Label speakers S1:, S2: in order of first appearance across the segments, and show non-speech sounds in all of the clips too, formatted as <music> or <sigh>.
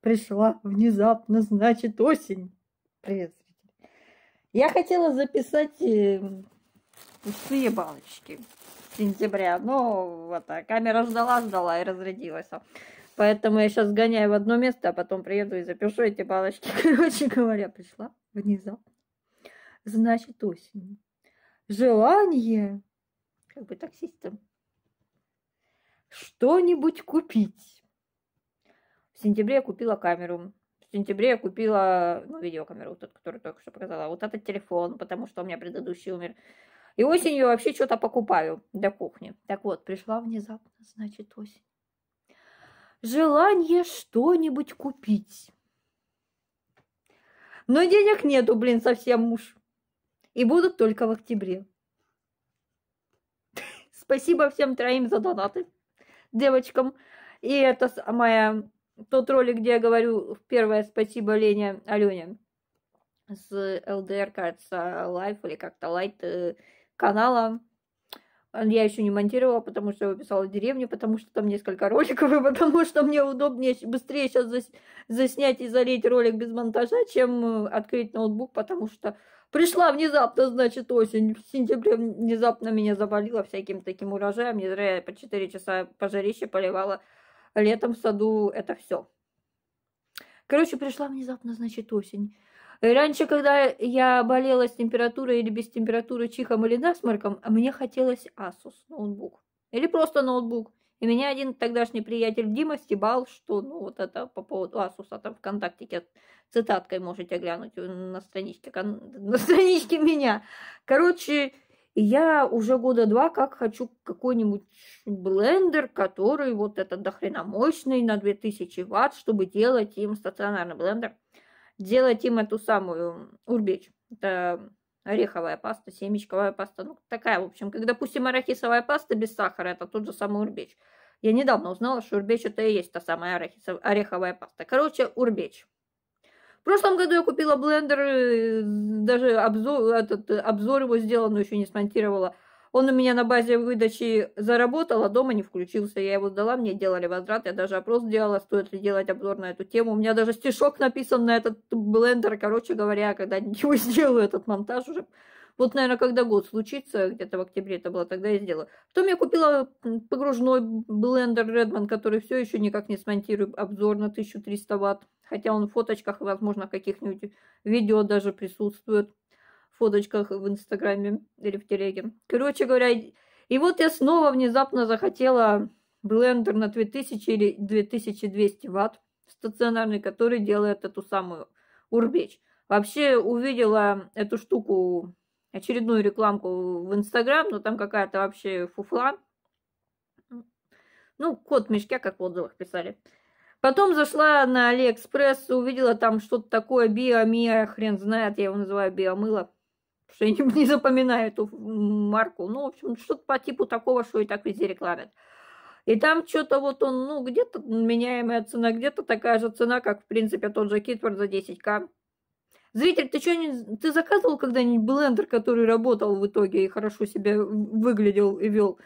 S1: пришла внезапно, значит, осень. Привет, зрители. Я хотела записать пустые э, балочки сентября, но вот а камера ждала-ждала и разрядилась. Поэтому я сейчас гоняю в одно место, а потом приеду и запишу эти балочки. <laughs> Короче говоря, пришла внезапно. Значит, осень. Желание, как бы таксистом, что-нибудь купить в сентябре я купила камеру. В сентябре я купила, ну, видеокамеру, вот тот, которую только что показала. Вот этот телефон, потому что у меня предыдущий умер. И осенью вообще что-то покупаю для кухни. Так вот, пришла внезапно, значит, осень. Желание что-нибудь купить. Но денег нету, блин, совсем муж. И будут только в октябре. <laughs> Спасибо всем троим за донаты девочкам. И это моя тот ролик, где я говорю первое спасибо Лене Алене с ЛДР, кажется, лайф или как-то лайт э, канала. Я еще не монтировала, потому что я писала деревню, потому что там несколько роликов, и потому что мне удобнее, быстрее сейчас зас, заснять и залить ролик без монтажа, чем э, открыть ноутбук, потому что пришла внезапно, значит, осень. В сентябре внезапно меня заболела всяким таким урожаем. Не зря я по 4 часа пожарище поливала летом в саду это все. Короче, пришла внезапно, значит, осень. Раньше, когда я болела с температурой или без температуры, чихом или насморком, мне хотелось Asus ноутбук. Или просто ноутбук. И меня один тогдашний приятель Дима стебал, что, ну, вот это по поводу Asus а там ВКонтактике цитаткой можете глянуть э, на страничке, <laughs> на страничке меня. Короче, и я уже года два как хочу какой-нибудь блендер, который вот этот дохрена мощный на 2000 ватт, чтобы делать им стационарный блендер, делать им эту самую урбеч. Это ореховая паста, семечковая паста, ну такая, в общем, как, допустим, арахисовая паста без сахара, это тот же самый урбеч. Я недавно узнала, что урбеч это и есть та самая арахисов... ореховая паста. Короче, урбеч – в прошлом году я купила блендер, э, даже обзор, этот, э, обзор его сделал, но еще не смонтировала. Он у меня на базе выдачи заработал, а дома не включился. Я его сдала, мне делали возврат. Я даже опрос делала, стоит ли делать обзор на эту тему. У меня даже стишок написан на этот блендер. Короче говоря, когда его <laughs> сделаю этот монтаж уже. Вот, наверное, когда год случится, где-то в октябре это было, тогда я сделаю. Потом я купила погружной блендер Redman, который все еще никак не смонтирую. Обзор на 1300 ватт. Хотя он в фоточках, возможно, каких-нибудь видео даже присутствует. В фоточках в Инстаграме или в Телеге. Короче говоря, и вот я снова внезапно захотела блендер на 2000 или 2200 ватт стационарный, который делает эту самую урбеч. Вообще увидела эту штуку, очередную рекламку в Инстаграм, но там какая-то вообще фуфла. Ну, кот в мешке, как в отзывах писали. Потом зашла на Алиэкспресс, увидела там что-то такое, биомия, хрен знает, я его называю биомыло. Что я не, <laughs> не запоминаю эту марку. Ну, в общем, что-то по типу такого, что и так везде рекламят. И там что-то вот он, ну, где-то меняемая цена, где-то такая же цена, как, в принципе, тот же Китвар за 10к. Зритель, ты что, ты заказывал когда-нибудь блендер, который работал в итоге и хорошо себя выглядел и вел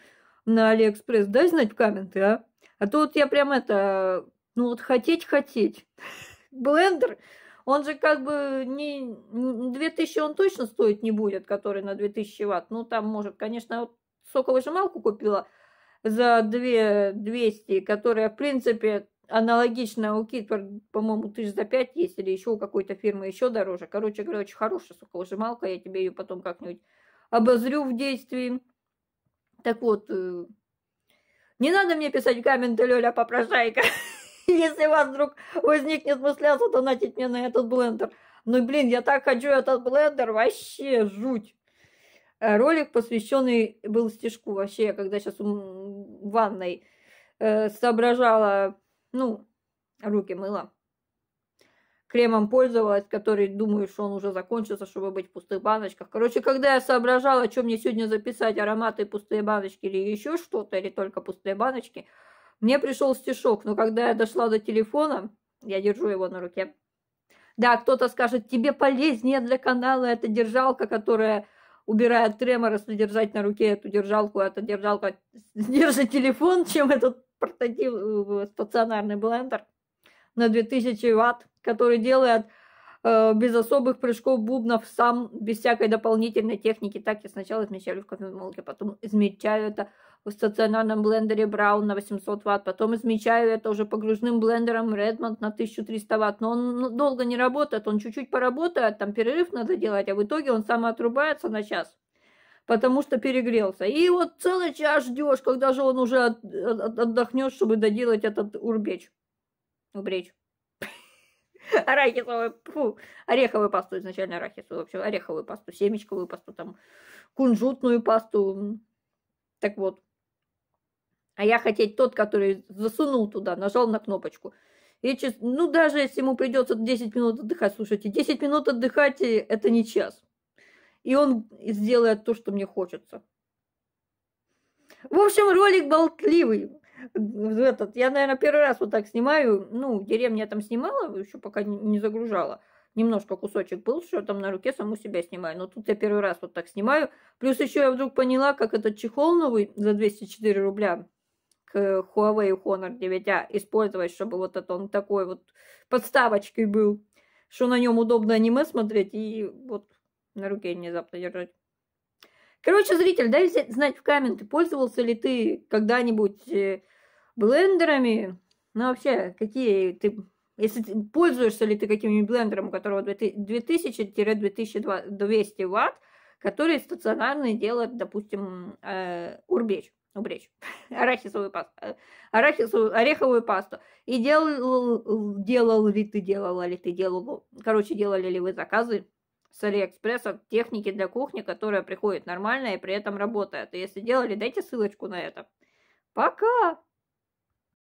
S1: на Алиэкспресс? Дай знать в комменты, а? А то вот я прям это ну вот хотеть, хотеть. <laughs> Блендер, он же как бы не 2000 он точно стоить не будет, который на 2000 ватт. Ну там может, конечно, вот соковыжималку купила за 2200, которая в принципе аналогичная у Кит, по-моему, тысяч за пять есть, или еще у какой-то фирмы еще дороже. Короче говоря, очень хорошая соковыжималка, я тебе ее потом как-нибудь обозрю в действии. Так вот, э, не надо мне писать комменты, Лёля, попрошайка. <laughs> <laughs> Если у вас вдруг возникнет мысля задонатить мне на этот блендер. Ну, блин, я так хочу этот блендер, вообще жуть. Э, ролик, посвященный был стежку, Вообще, я когда сейчас в ванной э, соображала, ну, руки мыла, кремом пользовалась, который, думаю, что он уже закончился, чтобы быть в пустых баночках. Короче, когда я соображала, что мне сегодня записать, ароматы, пустые баночки или еще что-то, или только пустые баночки – мне пришел стишок, но когда я дошла до телефона, я держу его на руке. Да, кто-то скажет, тебе полезнее для канала эта держалка, которая убирает тремор, если держать на руке эту держалку, эта держалка <laughs> держит телефон, чем этот портатив, э, э, стационарный блендер на 2000 ватт, который делает Э, без особых прыжков бубнов, сам, без всякой дополнительной техники. Так я сначала измельчаю в кофемолке, потом измельчаю это в стационарном блендере Браун на 800 ватт, потом измельчаю это уже погружным блендером Redmond на 1300 ватт, но он ну, долго не работает, он чуть-чуть поработает, там перерыв надо делать, а в итоге он сам отрубается на час, потому что перегрелся. И вот целый час ждешь, когда же он уже отдохнет, чтобы доделать этот урбеч. Урбеч. <laughs> арахисовую, фу, ореховую пасту, изначально арахисовую, вообще ореховую пасту, семечковую пасту, там, кунжутную пасту. Так вот. А я хотеть тот, который засунул туда, нажал на кнопочку. И час... Ну, даже если ему придется 10 минут отдыхать, слушайте, 10 минут отдыхать – это не час. И он сделает то, что мне хочется. В общем, ролик болтливый этот, я, наверное, первый раз вот так снимаю. Ну, в деревне я там снимала, еще пока не загружала. Немножко кусочек был, что там на руке саму себя снимаю. Но тут я первый раз вот так снимаю. Плюс еще я вдруг поняла, как этот чехол новый за 204 рубля к Huawei Honor 9A использовать, чтобы вот это он такой вот подставочкой был, что на нем удобно аниме смотреть и вот на руке внезапно держать. Короче, зритель, дай знать в комменты, пользовался ли ты когда-нибудь э, блендерами. Ну, вообще, какие ты... Если ты, пользуешься ли ты каким-нибудь блендером, у которого 2000-2200 ватт, который стационарно делает, допустим, э, урбеч, урбеч,
S2: <laughs> арахисовую
S1: пасту, э, арахисовую, ореховую пасту. И делал, делал ли ты, делала ли ты, делал, короче, делали ли вы заказы с Алиэкспресса техники для кухни, которая приходит нормально и при этом работает. И если делали, дайте ссылочку на это. Пока!